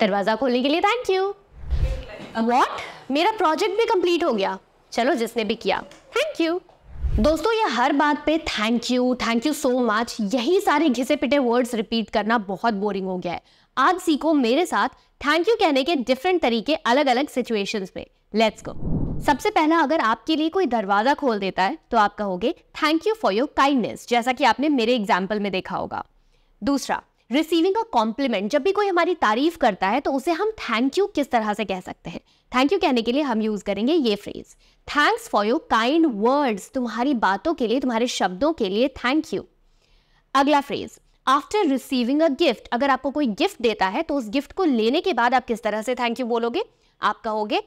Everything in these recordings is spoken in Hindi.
दरवाज़ा खोलने के लिए थैंक यू वॉट मेरा प्रोजेक्ट भी कंप्लीट हो गया चलो जिसने भी किया थैंक यू दोस्तों ये हर बात पे thank you thank you so much यही सारे घिसे पिटे वर्ड्स रिपीट करना बहुत बोरिंग हो गया है आज सीखो मेरे साथ थैंक यू कहने के डिफरेंट तरीके अलग अलग सिचुएशंस में लेट्स गो सबसे पहला अगर आपके लिए कोई दरवाज़ा खोल देता है तो आप कहोगे thank you for your kindness जैसा कि आपने मेरे एग्जाम्पल में देखा होगा दूसरा रिसीविंग अ कॉम्प्लीमेंट जब भी कोई हमारी तारीफ करता है तो उसे हम थैंक यू किस तरह से कह सकते हैं थैंक यू कहने के लिए हम यूज करेंगे ये phrase thanks for your kind words तुम्हारी बातों के लिए तुम्हारे शब्दों के लिए थैंक यू अगला phrase after receiving a gift अगर आपको कोई गिफ्ट देता है तो उस गिफ्ट को लेने के बाद आप किस तरह से थैंक यू बोलोगे आप कहोगे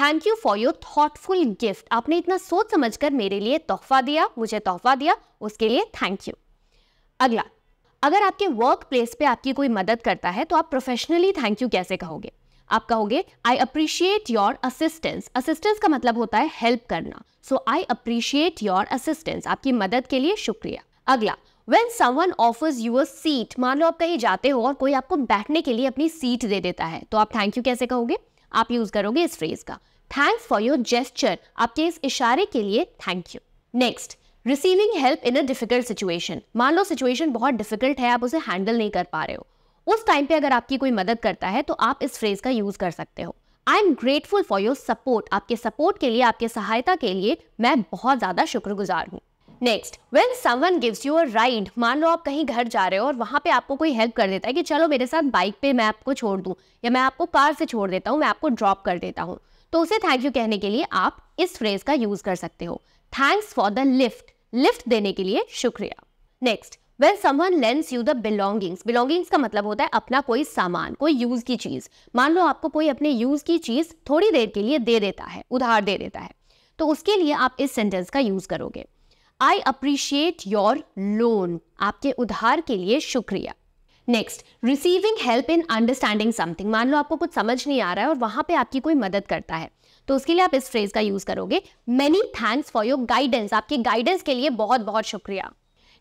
thank you for your thoughtful gift आपने इतना सोच समझ कर मेरे लिए तोहफा दिया मुझे तोहफा दिया उसके लिए थैंक यू अगला अगर आपके वर्क प्लेस पे आपकी कोई मदद करता है तो आप प्रोफेशनली थैंक यू कैसे कहोगे आप कहोगे I appreciate your assistance assistance का मतलब होता है हेल्प करना so I appreciate your assistance आपकी मदद के लिए शुक्रिया अगला when someone offers you a seat मान लो आप कहीं जाते हो और कोई आपको बैठने के लिए अपनी सीट दे देता है तो आप थैंक यू कैसे कहोगे आप यूज करोगे इस फ्रेज का थैंक्स फॉर योर जेस्चर आपके इस इशारे के लिए thank you next receiving help in a difficult situation मान लो सिचुएशन बहुत डिफिकल्ट है आप उसे हैंडल नहीं कर पा रहे हो उस टाइम पे अगर आपकी कोई मदद करता है तो आप इस फ्रेज का यूज कर सकते हो I am grateful for your support आपके सपोर्ट के लिए आपके सहायता के लिए मैं बहुत ज़्यादा शुक्रगुजार हूँ next when someone gives you a ride मान लो आप कहीं घर जा रहे हो और वहां पे आपको कोई हेल्प कर देता है कि चलो मेरे साथ बाइक पे मैं आपको छोड़ दूँ या मैं आपको कार से छोड़ देता हूँ मैं आपको ड्रॉप कर देता हूँ तो उसे थैंक यू कहने के लिए आप इस फ्रेज का यूज़ कर सकते हो thanks for the lift lift देने के लिए शुक्रिया next when someone lends you the belongings belongings का मतलब होता है अपना कोई सामान कोई यूज की चीज मान लो आपको कोई अपने यूज की चीज थोड़ी देर के लिए दे देता है उधार दे देता है तो उसके लिए आप इस सेंटेंस का यूज करोगे आई अप्रिशिएट योर लोन आपके उधार के लिए शुक्रिया next receiving help in understanding something मान लो आपको कुछ समझ नहीं आ रहा है और वहां पे आपकी कोई मदद करता है तो उसके लिए आप इस फ्रेज का यूज करोगे many thanks for your guidance आपके गाइडेंस के लिए बहुत बहुत शुक्रिया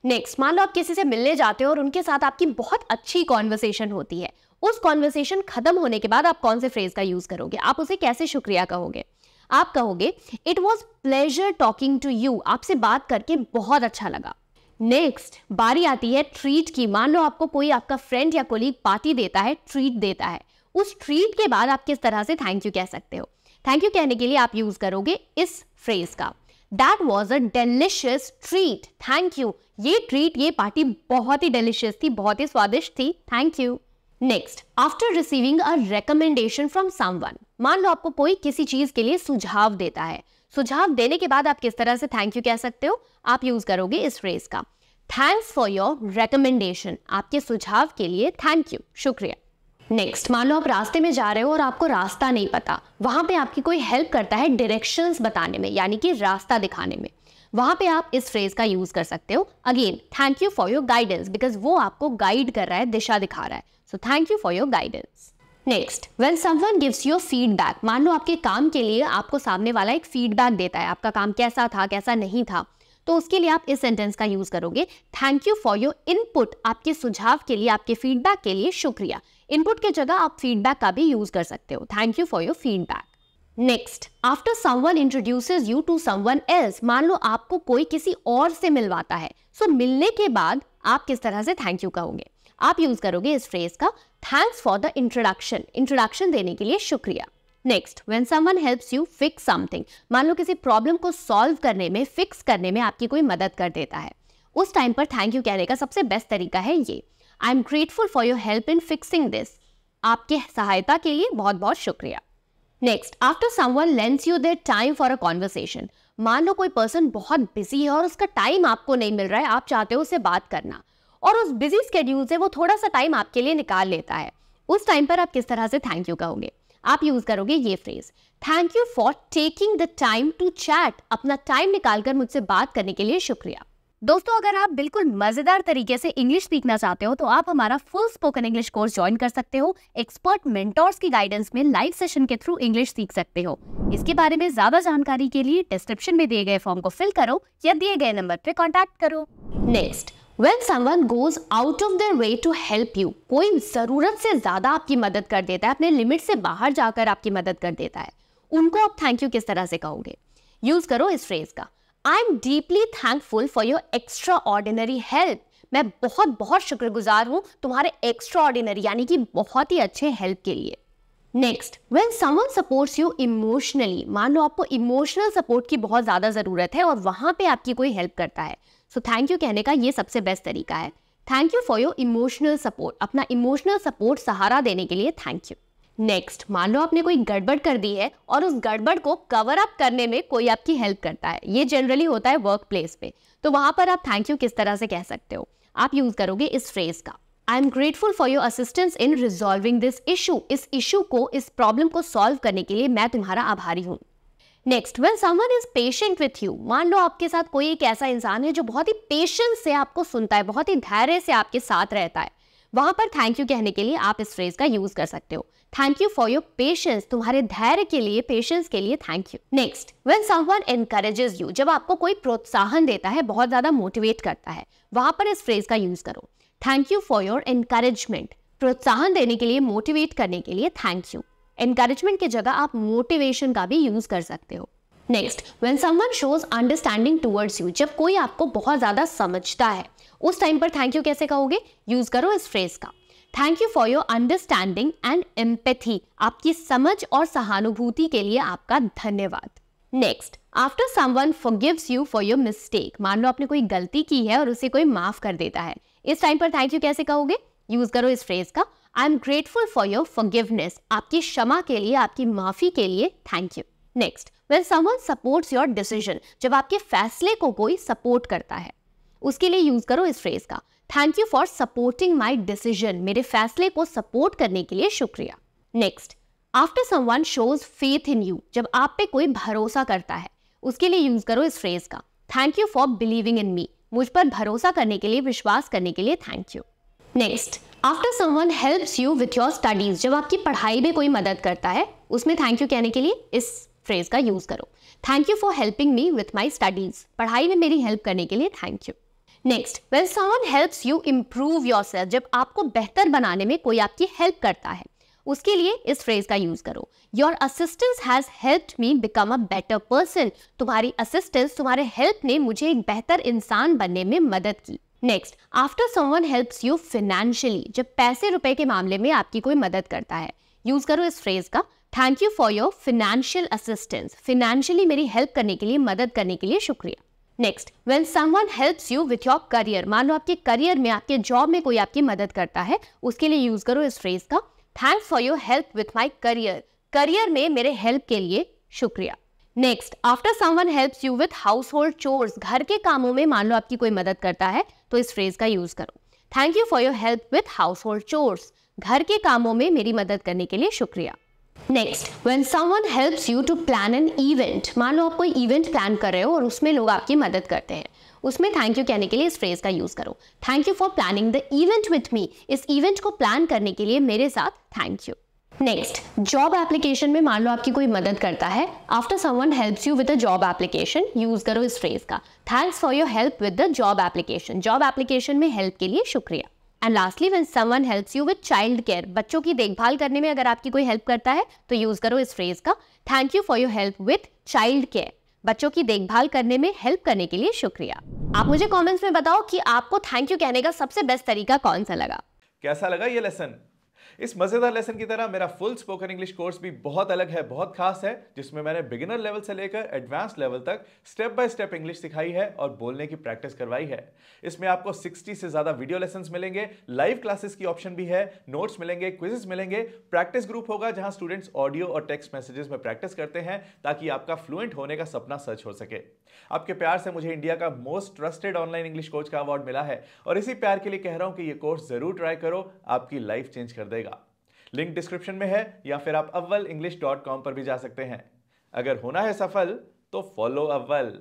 नेक्स्ट मान लो आप किसी से मिलने जाते हो और उनके साथ आपकी बहुत अच्छी कॉन्वर्सेशन होती है उस कॉन्वर्सेशन खत्म होने के बाद आप कौन से फ्रेज का यूज करोगे आप उसे कैसे शुक्रिया कहोगे आप कहोगे it was pleasure talking to you आपसे बात करके बहुत अच्छा लगा नेक्स्ट बारी आती है ट्रीट की मान लो आपको कोई आपका फ्रेंड या कोलीग पार्टी देता है ट्रीट देता है उस ट्रीट के बाद आप किस तरह से थैंक यू कह सकते हो थैंक यू कहने के लिए आप यूज करोगे इस फ्रेज का that was a delicious treat thank you ये ट्रीट ये पार्टी बहुत ही डेलिशियस थी बहुत ही स्वादिष्ट थी thank you next after receiving a recommendation from someone मान लो आपको कोई किसी चीज के लिए सुझाव देता है सुझाव देने के बाद आप किस तरह से थैंक यू कह सकते हो आप यूज करोगे इस फ्रेज का थैंक्स फॉर योर रिकमेंडेशन आपके सुझाव के लिए थैंक यू शुक्रिया नेक्स्ट मान लो आप रास्ते में जा रहे हो और आपको रास्ता नहीं पता वहां पे आपकी कोई हेल्प करता है डायरेक्शंस बताने में यानी कि रास्ता दिखाने में वहां पे आप इस फ्रेज का यूज़ कर सकते हो again thank you for your guidance because वो आपको गाइड कर रहा है दिशा दिखा रहा है so thank you for your guidance next when someone gives your feedback मान लो आपके काम के लिए आपको सामने वाला एक फीडबैक देता है आपका काम कैसा था कैसा नहीं था तो उसके लिए आप इस सेंटेंस का यूज़ करोगे thank you for your input आपके सुझाव के लिए आपके फीडबैक के लिए शुक्रिया इनपुट के जगह आप फीडबैक का भी यूज कर सकते हो thank you for your feedback next after someone introduces you to someone else मान लो आपको कोई किसी और से मिलवाता है सो so, मिलने के बाद आप किस तरह से थैंक यू कहोगे आप यूज करोगे इस फ्रेज का thanks for the introduction introduction देने के लिए शुक्रिया next when someone helps you fix something मान लो किसी प्रॉब्लम को सॉल्व करने में फिक्स करने में आपकी कोई मदद कर देता है उस टाइम पर थैंक यू कहने का सबसे बेस्ट तरीका है ये I am grateful for your help in fixing this आपके सहायता के लिए बहुत बहुत शुक्रिया next after someone lends you their time for a conversation मान लो कोई पर्सन बहुत बिजी है और उसका टाइम आपको नहीं मिल रहा है आप चाहते हो उससे बात करना और उस बिजी स्केड्यूल से वो थोड़ा सा टाइम आपके लिए निकाल लेता है उस टाइम पर आप किस तरह से थैंक यू कहोगे आप यूज करोगे ये phrase thank you for taking the time to chat अपना टाइम निकालकर मुझसे बात करने के लिए शुक्रिया दोस्तों अगर आप बिल्कुल मजेदार तरीके से इंग्लिश सीखना चाहते हो तो आप हमारा full spoken English course join कर सकते हो एक्सपर्ट मेंटोर्स की गाइडेंस में लाइव सेशन के थ्रू इंग्लिश सीख सकते हो इसके बारे में ज्यादा जानकारी के लिए डिस्क्रिप्शन में दिए गए फॉर्म को फिल करो या दिए गए नंबर पे कॉन्टेक्ट करो next when someone goes out of their way to help you कोई ज़रूरत से ज़्यादा आपकी मदद कर देता है अपने लिमिट से बाहर जाकर आपकी मदद कर देता है उनको आप थैंक यू किस तरह से कहोगे यूज़ करो इस फ्रेज़ का I am deeply thankful for your extraordinary help मैं बहुत बहुत शुक्रगुजार हूँ तुम्हारे एक्स्ट्रा ऑर्डिनरी यानी कि बहुत ही अच्छे हेल्प के लिए next when someone supports you emotionally मान लो आपको इमोशनल सपोर्ट की बहुत ज़्यादा ज़रूरत है और वहाँ पे आपकी कोई हेल्प करता है सो थैंक यू कहने का ये सबसे बेस्ट तरीका है thank you for your emotional support अपना इमोशनल सपोर्ट सहारा देने के लिए थैंक यू नेक्स्ट मान लो आपने कोई गड़बड़ कर दी है और उस गड़बड़ को कवर अप करने में कोई आपकी हेल्प करता है ये जनरली होता है वर्क प्लेस पे तो वहां पर आप थैंक यू किस तरह से कह सकते हो आप यूज़ करोगे इस फ्रेज का I am grateful for your assistance in resolving this issue इस इशू को इस प्रॉब्लम को सॉल्व करने के लिए मैं तुम्हारा आभारी हूँ next when someone is patient with you मान लो आपके साथ कोई एक ऐसा इंसान है जो बहुत ही पेशेंस से आपको सुनता है बहुत ही धैर्य से आपके साथ रहता है वहां पर थैंक यू कहने के लिए आप इस फ्रेज का यूज कर सकते हो thank you for your patience तुम्हारे धैर्य के लिए पेशेंस के लिए thank you next when someone encourages you जब आपको कोई प्रोत्साहन देता है बहुत ज्यादा मोटिवेट करता है वहां पर इस फ्रेज का यूज करो thank you for your encouragement प्रोत्साहन देने के लिए मोटिवेट करने के लिए थैंक यू एनकरेजमेंट की जगह आप मोटिवेशन का भी यूज कर सकते हो next when someone shows understanding towards you जब कोई आपको बहुत ज़्यादा समझता है उस टाइम पर थैंक यू कैसे कहोगे यूज़ करो इस फ्रेज़ का thank you for your understanding and empathy आपकी समझ और सहानुभूति के लिए आपका धन्यवाद next after someone forgives you for your mistake मान लो आपने कोई गलती की है और उसे कोई माफ कर देता है इस टाइम पर थैंक यू कैसे कहोगे यूज करो इस फ्रेज का I am grateful for your forgiveness आपकी क्षमा के लिए आपकी माफी के लिए thank you next when someone supports your decision जब आपके फैसले को कोई सपोर्ट करता है उसके लिए यूज करो इस फ्रेज का thank you for supporting my decision मेरे फैसले को सपोर्ट करने के लिए शुक्रिया next after someone shows faith in you जब आप पे कोई भरोसा करता है उसके लिए यूज करो इस फ्रेज का thank you for believing in me मुझ पर भरोसा करने के लिए विश्वास करने के लिए thank you next after someone helps you with your studies जब आपकी पढ़ाई में कोई मदद करता है उसमें थैंक यू कहने के लिए इस फ्रेज का यूज़ करो thank you for helping me with my studies पढ़ाई में मेरी हेल्प करने के लिए thank you next when someone helps you improve yourself जब आपको बेहतर बनाने में कोई आपकी हेल्प करता है उसके लिए इस फ्रेज का यूज करो your assistance has helped me become a better person तुम्हारी असिस्टेंस तुम्हारे हेल्प ने मुझे एक बेहतर इंसान बनने में मदद की next after someone helps you financially जब पैसे रुपए के मामले में आपकी कोई मदद करता है यूज करो इस फ्रेज का thank you for your financial assistance financially मेरी हेल्प करने के लिए मदद करने के लिए शुक्रिया next when someone helps you with your career मान लो आपके करियर में आपके जॉब में कोई आपकी मदद करता है उसके लिए यूज करो इस फ्रेज का thanks for your help with my career career में मेरे हेल्प के लिए शुक्रिया next after someone helps you with household chores घर के कामों में मान लो आपकी कोई मदद करता है तो इस फ्रेज का यूज करो thank you for your help with household chores घर के कामों में मेरी मदद करने के लिए शुक्रिया next when someone helps you to plan an event मान लो आप कोई इवेंट प्लान कर रहे हो और उसमें लोग आपकी मदद करते हैं उसमें थैंक यू कहने के लिए इस फ्रेज का यूज़ करो thank you for planning the event with me इस इवेंट को प्लान करने के लिए मेरे साथ thank you next job application में मान लो आपकी कोई मदद करता है after someone helps you with a job application use करो इस फ्रेज का thanks for your help with the job application job application में हेल्प के लिए शुक्रिया and lastly when someone helps you with child care बच्चों की देखभाल करने में अगर आपकी कोई हेल्प करता है तो यूज़ करो इस फ्रेज का thank you for your help with child care बच्चों की देखभाल करने में हेल्प करने के लिए शुक्रिया आप मुझे कमेंट्स में बताओ कि आपको थैंक यू कहने का सबसे बेस्ट तरीका कौन सा लगा कैसा लगा ये लेसन इस मज़ेदार लेसन की तरह मेरा फुल स्पोकन इंग्लिश कोर्स भी बहुत अलग है बहुत खास है जिसमें मैंने बिगिनर लेवल से लेकर एडवांस लेवल तक स्टेप बाय स्टेप इंग्लिश सिखाई है और बोलने की प्रैक्टिस करवाई है इसमें आपको 60 से ज़्यादा वीडियो लेसन मिलेंगे लाइव क्लासेस की ऑप्शन भी है नोट्स मिलेंगे क्विजेस मिलेंगे प्रैक्टिस ग्रुप होगा जहां स्टूडेंट्स ऑडियो और टेक्स्ट मैसेजेस में प्रैक्टिस करते हैं ताकि आपका फ्लुएंट होने का सपना सच हो सके आपके प्यार से मुझे इंडिया का most trusted online English coach का अवार्ड मिला है और इसी प्यार के लिए कह रहा हूँ कि ये कोर्स जरूर ट्राई करो आपकी लाइफ चेंज कर देगा लिंक डिस्क्रिप्शन में है या फिर आप अव्वल इंग्लिश डॉट कॉम पर भी जा सकते हैं अगर होना है सफल तो फॉलो अव्वल